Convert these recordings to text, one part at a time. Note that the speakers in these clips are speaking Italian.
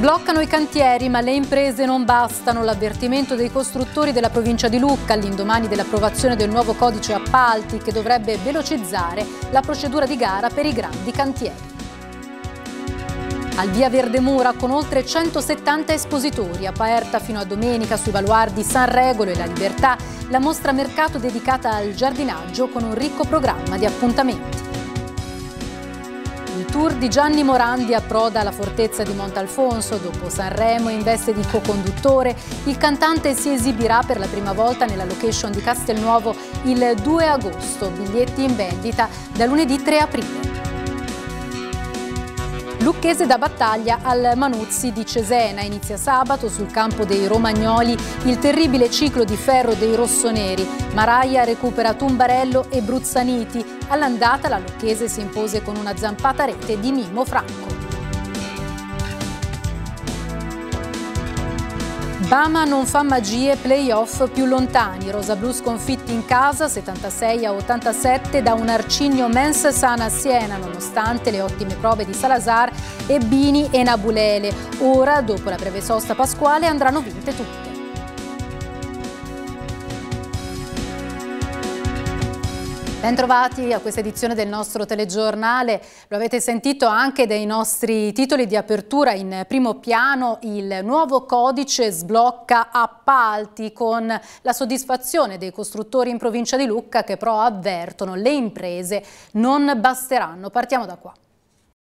Sbloccano i cantieri, ma le imprese non bastano. L'avvertimento dei costruttori della provincia di Lucca all'indomani dell'approvazione del nuovo codice appalti che dovrebbe velocizzare la procedura di gara per i grandi cantieri. Al via Verdemura con oltre 170 espositori, aperta fino a domenica sui baluardi San Regolo e La Libertà, la mostra mercato dedicata al giardinaggio con un ricco programma di appuntamenti tour di Gianni Morandi approda alla fortezza di Montalfonso, dopo Sanremo in veste di co-conduttore, il cantante si esibirà per la prima volta nella location di Castelnuovo il 2 agosto, biglietti in vendita da lunedì 3 aprile. Lucchese da battaglia al Manuzzi di Cesena. Inizia sabato sul campo dei Romagnoli il terribile ciclo di ferro dei rossoneri. Maraia recupera Tumbarello e Bruzzaniti. All'andata la Lucchese si impose con una zampata rete di Mimmo Franco. Bama non fa magie, playoff più lontani. Rosa Blu sconfitti in casa 76 a 87 da un arcigno Mens Sana a Siena, nonostante le ottime prove di Salazar, e Bini e Nabulele. Ora, dopo la breve sosta pasquale, andranno vinte tutte. Bentrovati a questa edizione del nostro telegiornale. Lo avete sentito anche dai nostri titoli di apertura. In primo piano il nuovo codice sblocca appalti con la soddisfazione dei costruttori in provincia di Lucca che però avvertono le imprese non basteranno. Partiamo da qua.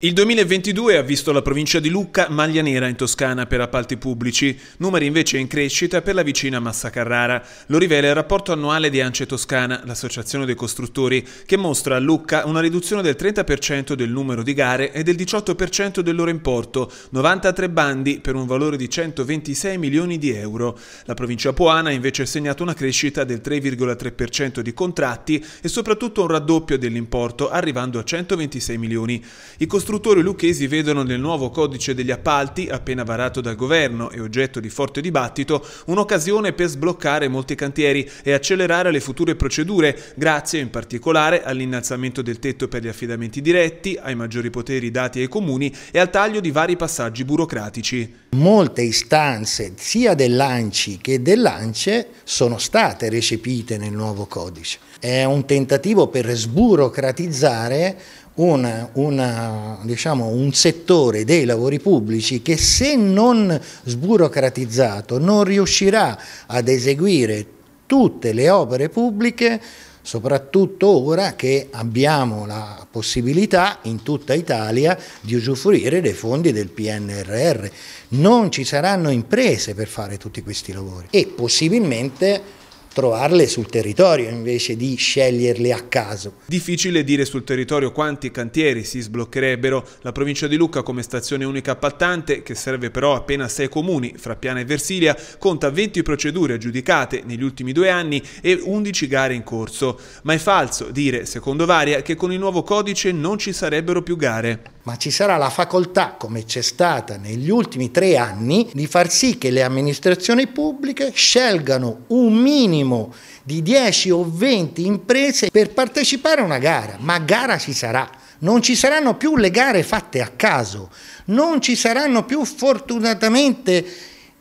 Il 2022 ha visto la provincia di Lucca maglia nera in Toscana per appalti pubblici, numeri invece in crescita per la vicina Massa Carrara. Lo rivela il rapporto annuale di Ance Toscana, l'associazione dei costruttori, che mostra a Lucca una riduzione del 30% del numero di gare e del 18% del loro importo, 93 bandi per un valore di 126 milioni di euro. La provincia puana ha segnato una crescita del 3,3% di contratti e soprattutto un raddoppio dell'importo, arrivando a 126 milioni. I costruttori costruttori lucchesi vedono nel nuovo codice degli appalti, appena varato dal governo e oggetto di forte dibattito, un'occasione per sbloccare molti cantieri e accelerare le future procedure, grazie in particolare all'innalzamento del tetto per gli affidamenti diretti, ai maggiori poteri dati ai comuni e al taglio di vari passaggi burocratici. Molte istanze sia dell'ANCI che dell'ANCE sono state recepite nel nuovo codice. È un tentativo per sburocratizzare una, una, diciamo, un settore dei lavori pubblici che se non sburocratizzato non riuscirà ad eseguire tutte le opere pubbliche soprattutto ora che abbiamo la possibilità in tutta Italia di usufruire dei fondi del PNRR. Non ci saranno imprese per fare tutti questi lavori e possibilmente trovarle sul territorio invece di sceglierle a caso. Difficile dire sul territorio quanti cantieri si sbloccherebbero. La provincia di Lucca come stazione unica appaltante, che serve però appena sei comuni fra Piana e Versilia, conta 20 procedure aggiudicate negli ultimi due anni e 11 gare in corso. Ma è falso dire, secondo Varia, che con il nuovo codice non ci sarebbero più gare ma ci sarà la facoltà, come c'è stata negli ultimi tre anni, di far sì che le amministrazioni pubbliche scelgano un minimo minimo di 10 o 20 imprese per partecipare a una gara, ma gara ci sarà. Non ci saranno più le gare fatte a caso, non ci saranno più fortunatamente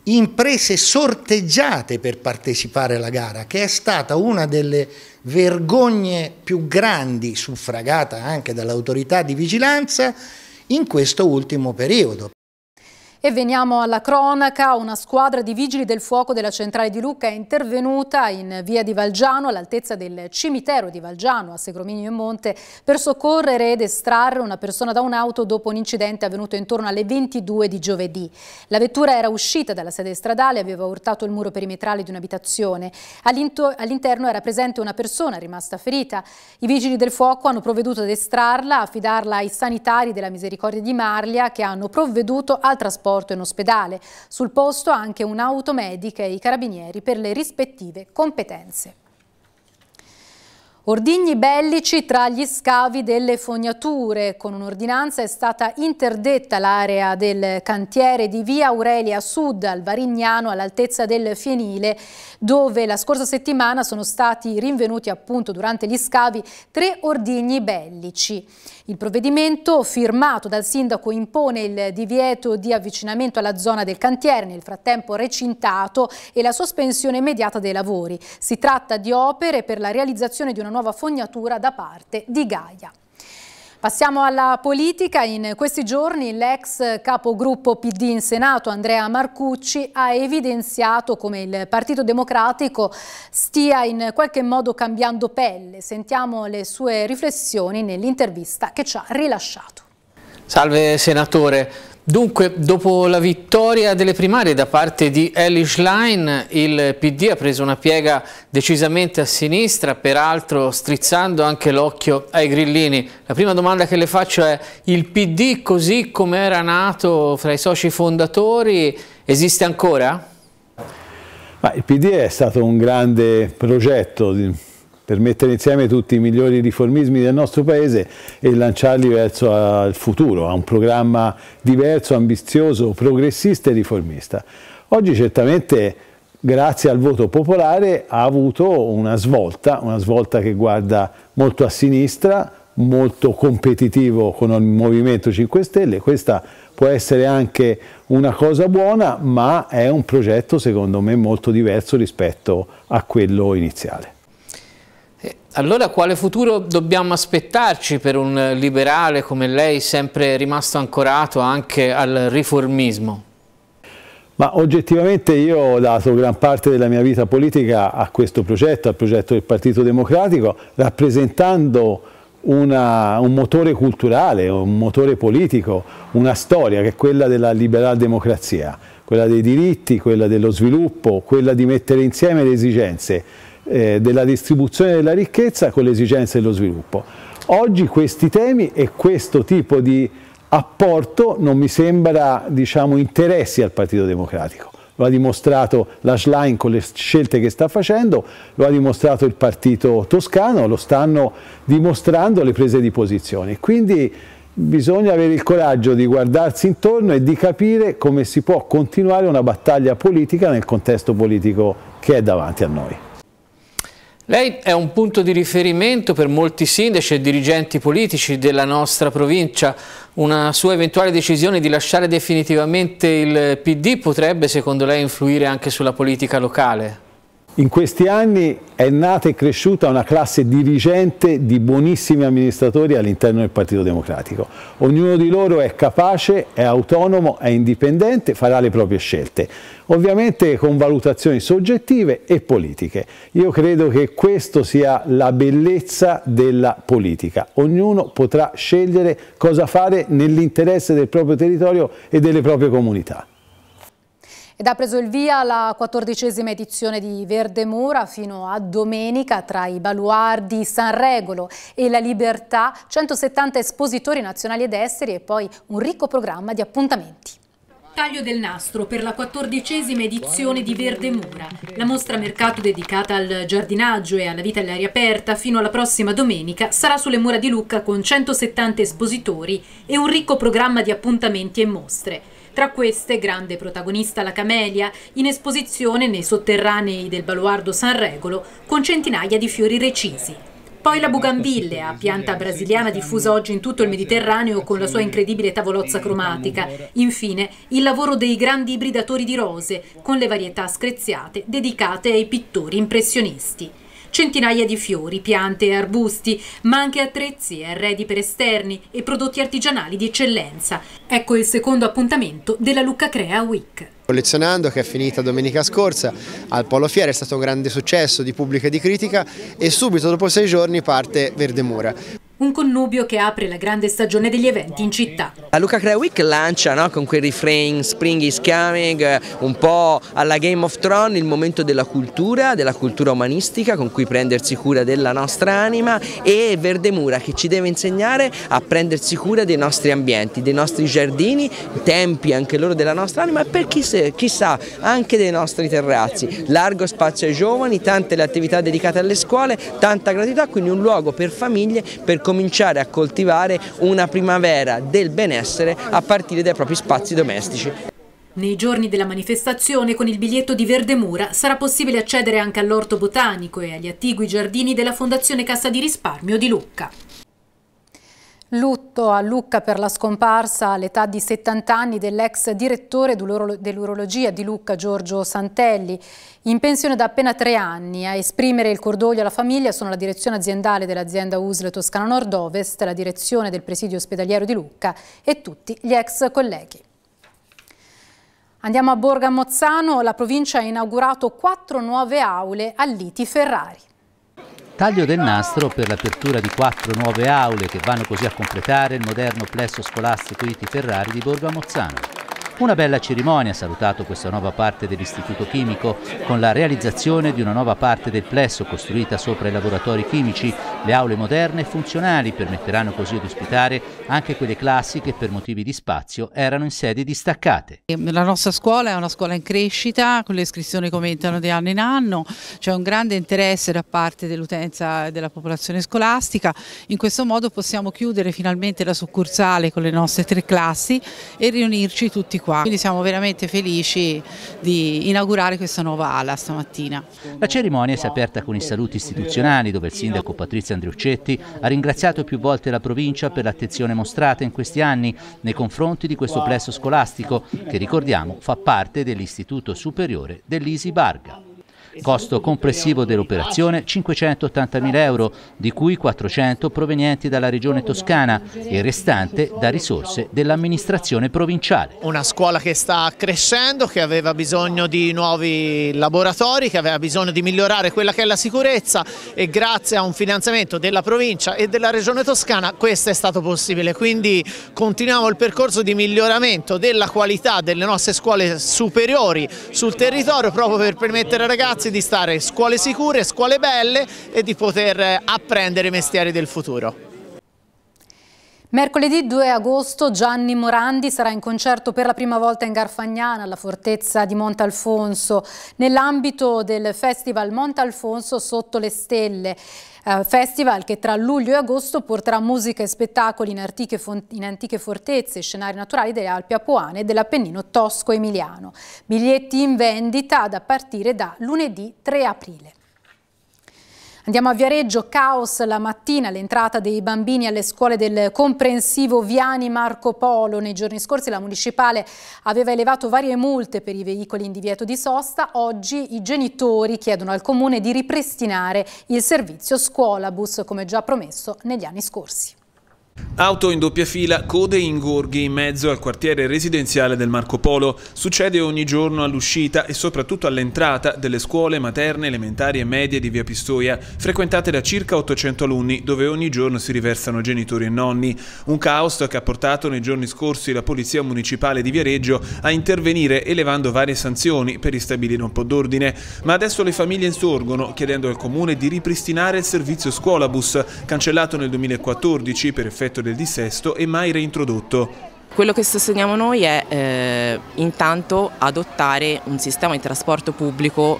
imprese sorteggiate per partecipare alla gara, che è stata una delle vergogne più grandi, suffragata anche dall'autorità di vigilanza, in questo ultimo periodo. E veniamo alla cronaca, una squadra di vigili del fuoco della centrale di Lucca è intervenuta in via di Valgiano all'altezza del cimitero di Valgiano a Segrominio e Monte per soccorrere ed estrarre una persona da un'auto dopo un incidente avvenuto intorno alle 22 di giovedì. La vettura era uscita dalla sede stradale e aveva urtato il muro perimetrale di un'abitazione. All'interno era presente una persona rimasta ferita. I vigili del fuoco hanno provveduto ad estrarla, affidarla ai sanitari della Misericordia di Marlia che hanno provveduto al trasporto trasporto in ospedale. Sul posto anche un'auto medica e i carabinieri per le rispettive competenze. Ordigni bellici tra gli scavi delle fognature. Con un'ordinanza è stata interdetta l'area del cantiere di via Aurelia Sud al Varignano all'altezza del Fienile dove la scorsa settimana sono stati rinvenuti appunto durante gli scavi tre ordigni bellici. Il provvedimento firmato dal sindaco impone il divieto di avvicinamento alla zona del cantiere, nel frattempo recintato, e la sospensione immediata dei lavori. Si tratta di opere per la realizzazione di una nuova fognatura da parte di Gaia. Passiamo alla politica. In questi giorni l'ex capogruppo PD in Senato Andrea Marcucci ha evidenziato come il Partito Democratico stia in qualche modo cambiando pelle. Sentiamo le sue riflessioni nell'intervista che ci ha rilasciato. Salve senatore, Dunque, dopo la vittoria delle primarie da parte di Ellie Schlein, il PD ha preso una piega decisamente a sinistra, peraltro strizzando anche l'occhio ai grillini. La prima domanda che le faccio è, il PD così come era nato fra i soci fondatori, esiste ancora? Ma il PD è stato un grande progetto di per mettere insieme tutti i migliori riformismi del nostro paese e lanciarli verso eh, il futuro, a un programma diverso, ambizioso, progressista e riformista. Oggi certamente grazie al voto popolare ha avuto una svolta, una svolta che guarda molto a sinistra, molto competitivo con il Movimento 5 Stelle, questa può essere anche una cosa buona, ma è un progetto secondo me molto diverso rispetto a quello iniziale. Allora quale futuro dobbiamo aspettarci per un liberale come lei, sempre rimasto ancorato anche al riformismo? Ma oggettivamente io ho dato gran parte della mia vita politica a questo progetto, al progetto del Partito Democratico, rappresentando una, un motore culturale, un motore politico, una storia che è quella della liberal democrazia, quella dei diritti, quella dello sviluppo, quella di mettere insieme le esigenze eh, della distribuzione della ricchezza con le esigenze dello sviluppo. Oggi questi temi e questo tipo di apporto non mi sembra diciamo, interessi al Partito Democratico. Lo ha dimostrato la Schlein con le scelte che sta facendo, lo ha dimostrato il partito toscano, lo stanno dimostrando le prese di posizione. Quindi bisogna avere il coraggio di guardarsi intorno e di capire come si può continuare una battaglia politica nel contesto politico che è davanti a noi. Lei è un punto di riferimento per molti sindaci e dirigenti politici della nostra provincia. Una sua eventuale decisione di lasciare definitivamente il PD potrebbe, secondo lei, influire anche sulla politica locale? In questi anni è nata e cresciuta una classe dirigente di buonissimi amministratori all'interno del Partito Democratico. Ognuno di loro è capace, è autonomo, è indipendente, farà le proprie scelte, ovviamente con valutazioni soggettive e politiche. Io credo che questa sia la bellezza della politica. Ognuno potrà scegliere cosa fare nell'interesse del proprio territorio e delle proprie comunità. Ed ha preso il via la quattordicesima edizione di Verde Mura fino a domenica tra i baluardi San Regolo e la Libertà, 170 espositori nazionali ed esteri e poi un ricco programma di appuntamenti. Taglio del nastro per la quattordicesima edizione di Verde Mura, la mostra mercato dedicata al giardinaggio e alla vita all'aria aperta fino alla prossima domenica sarà sulle mura di Lucca con 170 espositori e un ricco programma di appuntamenti e mostre. Tra queste, grande protagonista la Camelia, in esposizione nei sotterranei del baluardo San Regolo con centinaia di fiori recisi. Poi la bugambillea, pianta brasiliana diffusa oggi in tutto il Mediterraneo con la sua incredibile tavolozza cromatica. Infine, il lavoro dei grandi ibridatori di rose, con le varietà screziate dedicate ai pittori impressionisti. Centinaia di fiori, piante e arbusti, ma anche attrezzi e arredi per esterni e prodotti artigianali di eccellenza. Ecco il secondo appuntamento della Lucca Crea Week collezionando che è finita domenica scorsa al Polo Fiera, è stato un grande successo di pubblica e di critica e subito dopo sei giorni parte Verdemura un connubio che apre la grande stagione degli eventi in città. La Luca Crea lancia no, con quel refrain Spring is Coming, eh, un po' alla Game of Thrones, il momento della cultura, della cultura umanistica con cui prendersi cura della nostra anima e Verdemura che ci deve insegnare a prendersi cura dei nostri ambienti, dei nostri giardini, tempi anche loro della nostra anima e per chissà, chissà anche dei nostri terrazzi. Largo spazio ai giovani, tante le attività dedicate alle scuole, tanta gratuità, quindi un luogo per famiglie, per comunità cominciare a coltivare una primavera del benessere a partire dai propri spazi domestici. Nei giorni della manifestazione con il biglietto di Verdemura sarà possibile accedere anche all'orto botanico e agli attigui giardini della Fondazione Cassa di Risparmio di Lucca. Lutto a Lucca per la scomparsa all'età di 70 anni dell'ex direttore dell'urologia di Lucca Giorgio Santelli, in pensione da appena tre anni. A esprimere il cordoglio alla famiglia sono la direzione aziendale dell'azienda USL Toscana Nord-Ovest, la direzione del presidio ospedaliero di Lucca e tutti gli ex colleghi. Andiamo a Borga Mozzano, la provincia ha inaugurato quattro nuove aule a Liti Ferrari. Taglio del nastro per l'apertura di quattro nuove aule che vanno così a completare il moderno plesso scolastico Iti Ferrari di Borgo Mozzano. Una bella cerimonia ha salutato questa nuova parte dell'Istituto Chimico con la realizzazione di una nuova parte del plesso costruita sopra i laboratori chimici. Le aule moderne e funzionali permetteranno così di ospitare anche quelle classi che per motivi di spazio erano in sedi distaccate. Eh, la nostra scuola è una scuola in crescita, con le iscrizioni che aumentano di anno in anno, c'è un grande interesse da parte dell'utenza e della popolazione scolastica. In questo modo possiamo chiudere finalmente la succursale con le nostre tre classi e riunirci tutti quanti qua. Quindi siamo veramente felici di inaugurare questa nuova ala stamattina. La cerimonia si è aperta con i saluti istituzionali dove il sindaco Patrizio Andriuccetti ha ringraziato più volte la provincia per l'attenzione mostrata in questi anni nei confronti di questo plesso scolastico che ricordiamo fa parte dell'Istituto Superiore dell'Isi Barga. Costo complessivo dell'operazione 580.000 euro, di cui 400 provenienti dalla regione toscana e il restante da risorse dell'amministrazione provinciale. Una scuola che sta crescendo, che aveva bisogno di nuovi laboratori, che aveva bisogno di migliorare quella che è la sicurezza e grazie a un finanziamento della provincia e della regione toscana questo è stato possibile. Quindi continuiamo il percorso di miglioramento della qualità delle nostre scuole superiori sul territorio proprio per permettere ai ragazzi ragazzi di stare scuole sicure, scuole belle e di poter eh, apprendere i mestieri del futuro. Mercoledì 2 agosto Gianni Morandi sarà in concerto per la prima volta in Garfagnana alla fortezza di Montalfonso nell'ambito del festival Montalfonso sotto le stelle eh, festival che tra luglio e agosto porterà musica e spettacoli in antiche, in antiche fortezze e scenari naturali delle Alpi Apuane e dell'Appennino Tosco-Emiliano. Biglietti in vendita da partire da lunedì 3 aprile. Andiamo a Viareggio, caos la mattina, l'entrata dei bambini alle scuole del comprensivo Viani Marco Polo. Nei giorni scorsi la municipale aveva elevato varie multe per i veicoli in divieto di sosta. Oggi i genitori chiedono al comune di ripristinare il servizio scuolabus come già promesso negli anni scorsi. Auto in doppia fila, code e ingorghi in mezzo al quartiere residenziale del Marco Polo. Succede ogni giorno all'uscita e soprattutto all'entrata delle scuole materne, elementari e medie di Via Pistoia, frequentate da circa 800 alunni, dove ogni giorno si riversano genitori e nonni. Un caos che ha portato nei giorni scorsi la Polizia Municipale di Viareggio a intervenire elevando varie sanzioni per ristabilire un po' d'ordine. Ma adesso le famiglie insorgono, chiedendo al Comune di ripristinare il servizio scuolabus, cancellato nel 2014 per effetto effetto del dissesto e mai reintrodotto. Quello che sosteniamo noi è eh, intanto adottare un sistema di trasporto pubblico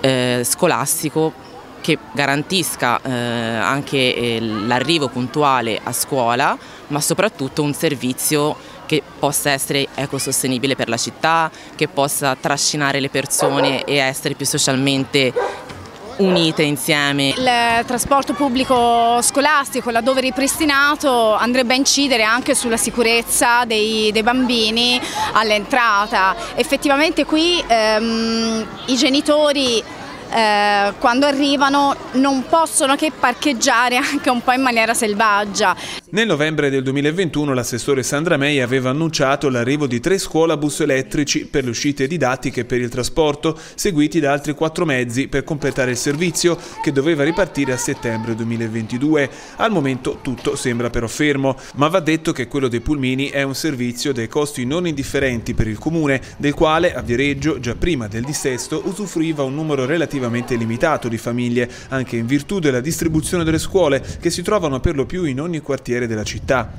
eh, scolastico che garantisca eh, anche eh, l'arrivo puntuale a scuola, ma soprattutto un servizio che possa essere ecosostenibile per la città, che possa trascinare le persone e essere più socialmente unite insieme. Il trasporto pubblico scolastico, laddove ripristinato, andrebbe a incidere anche sulla sicurezza dei, dei bambini all'entrata. Effettivamente qui ehm, i genitori eh, quando arrivano non possono che parcheggiare anche un po' in maniera selvaggia. Nel novembre del 2021 l'assessore Sandra May aveva annunciato l'arrivo di tre scuolabus elettrici per le uscite didattiche per il trasporto, seguiti da altri quattro mezzi per completare il servizio che doveva ripartire a settembre 2022. Al momento tutto sembra però fermo, ma va detto che quello dei pulmini è un servizio dei costi non indifferenti per il comune, del quale a Viareggio, già prima del dissesto, usufruiva un numero relativamente limitato di famiglie, anche in virtù della distribuzione delle scuole che si trovano per lo più in ogni quartiere quartiere della città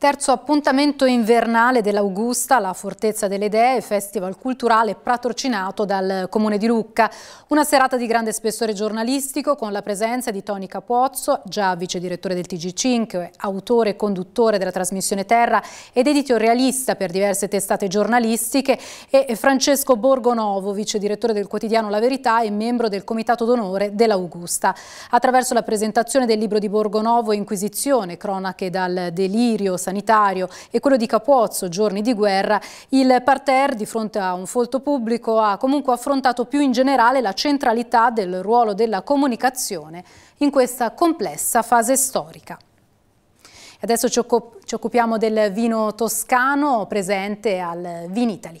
Terzo appuntamento invernale dell'Augusta, la Fortezza delle Idee, festival culturale patrocinato dal Comune di Lucca. Una serata di grande spessore giornalistico con la presenza di Toni Capuozzo, già vice direttore del TG5, cioè autore e conduttore della trasmissione Terra ed editorialista per diverse testate giornalistiche, e Francesco Borgonovo, vice direttore del quotidiano La Verità e membro del Comitato d'Onore dell'Augusta. Attraverso la presentazione del libro di Borgonovo, Inquisizione, cronache dal delirio, sanitario e quello di Capuozzo, giorni di guerra, il parterre di fronte a un folto pubblico ha comunque affrontato più in generale la centralità del ruolo della comunicazione in questa complessa fase storica. Adesso ci occupiamo del vino toscano presente al Vinitali.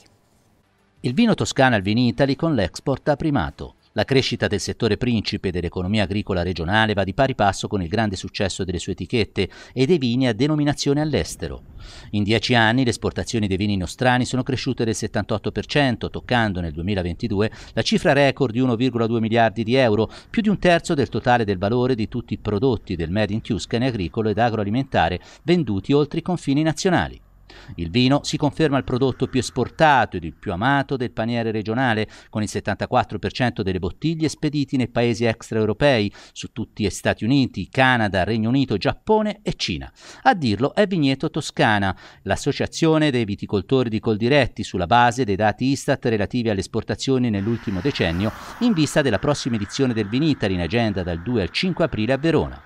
Il vino toscano al Vinitali con l'export ha primato. La crescita del settore principe dell'economia agricola regionale va di pari passo con il grande successo delle sue etichette e dei vini a denominazione all'estero. In dieci anni le esportazioni dei vini nostrani sono cresciute del 78%, toccando nel 2022 la cifra record di 1,2 miliardi di euro, più di un terzo del totale del valore di tutti i prodotti del Made in Tuscany agricolo ed agroalimentare venduti oltre i confini nazionali. Il vino si conferma il prodotto più esportato ed il più amato del paniere regionale, con il 74% delle bottiglie spediti nei paesi extraeuropei, su tutti gli Stati Uniti, Canada, Regno Unito, Giappone e Cina. A dirlo è Vigneto Toscana, l'associazione dei viticoltori di Coldiretti, sulla base dei dati Istat relativi alle esportazioni nell'ultimo decennio, in vista della prossima edizione del Vinitari in agenda dal 2 al 5 aprile a Verona.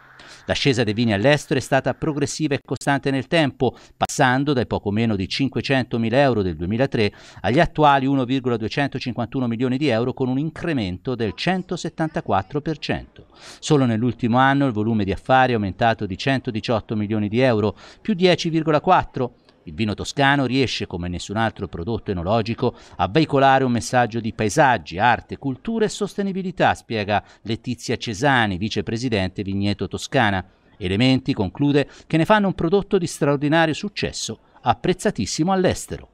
L'ascesa dei vini all'estero è stata progressiva e costante nel tempo, passando dai poco meno di 500.000 euro del 2003 agli attuali 1,251 milioni di euro con un incremento del 174%. Solo nell'ultimo anno il volume di affari è aumentato di 118 milioni di euro, più 10,4 il vino toscano riesce, come nessun altro prodotto enologico, a veicolare un messaggio di paesaggi, arte, cultura e sostenibilità, spiega Letizia Cesani, vicepresidente Vigneto Toscana. Elementi, conclude, che ne fanno un prodotto di straordinario successo, apprezzatissimo all'estero.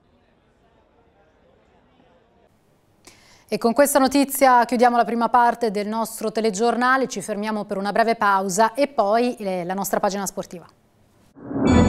E con questa notizia chiudiamo la prima parte del nostro telegiornale, ci fermiamo per una breve pausa e poi eh, la nostra pagina sportiva.